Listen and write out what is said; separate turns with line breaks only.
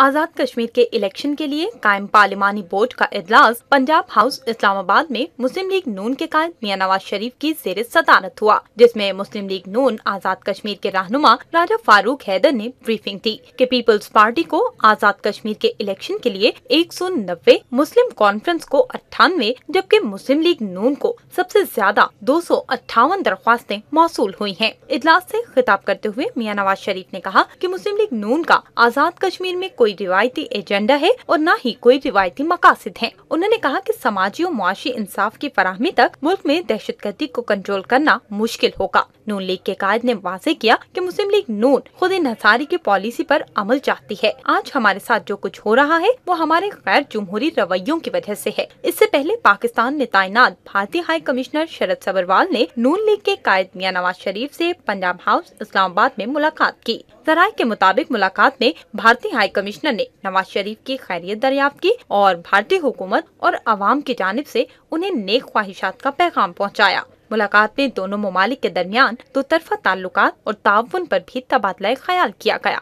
आज़ाद कश्मीर के इलेक्शन के लिए कायम पार्लिमानी बोर्ड का इजलास पंजाब हाउस इस्लामाबाद में मुस्लिम लीग नून के कायद मियाँ नवाज शरीफ की जेर सदारत हुआ जिसमे मुस्लिम लीग नून आज़ाद कश्मीर के रहनुमा राजा फारूक हैदर ने ब्रीफिंग दी के पीपल्स पार्टी को आज़ाद कश्मीर के इलेक्शन के लिए एक सौ नब्बे मुस्लिम कॉन्फ्रेंस को अट्ठानवे जबकि मुस्लिम लीग नून को सबसे ज्यादा दो सौ अट्ठावन दरख्वास्तें मौसू हुई है इजलास ऐसी खिताब करते हुए मियाँ नवाज शरीफ ने कहा की मुस्लिम लीग नून का आज़ाद कश्मीर में कोई कोई रिवायती एजेंडा है और न ही कोई रिवायती मकासद है उन्होंने कहा की समाजी और मुआशी इंसाफ की फराहमी तक मुल्क में दहशत गर्दी को कंट्रोल करना मुश्किल होगा नून लीग के कायद ने वाजे किया की कि मुस्लिम लीग नून खुद नसारी की पॉलिसी आरोप अमल चाहती है आज हमारे साथ जो कुछ हो रहा है वो हमारे गैर जमहूरी रवैयों की वजह ऐसी है इससे पहले पाकिस्तान ने तैनात भारतीय हाई कमिश्नर शरद सबरवाल ने नून लीग के कायद मियाँ नवाज शरीफ ऐसी पंजाब हाउस इस्लामाबाद में मुलाकात की जराये के मुताबिक मुलाकात में भारतीय हाई कमिश्नर कमिश्नर ने नवाज शरीफ की खैरियत दरियाफ्त की और भारतीय हुकूमत और आवाम की जानब ऐसी उन्हें नेक ख्वाहिशात का पैगाम पहुँचाया मुलाकात में दोनों ममालिक के दरमियान दो तरफा ताल्लुक और ताउन पर भी तबादला ख्याल किया गया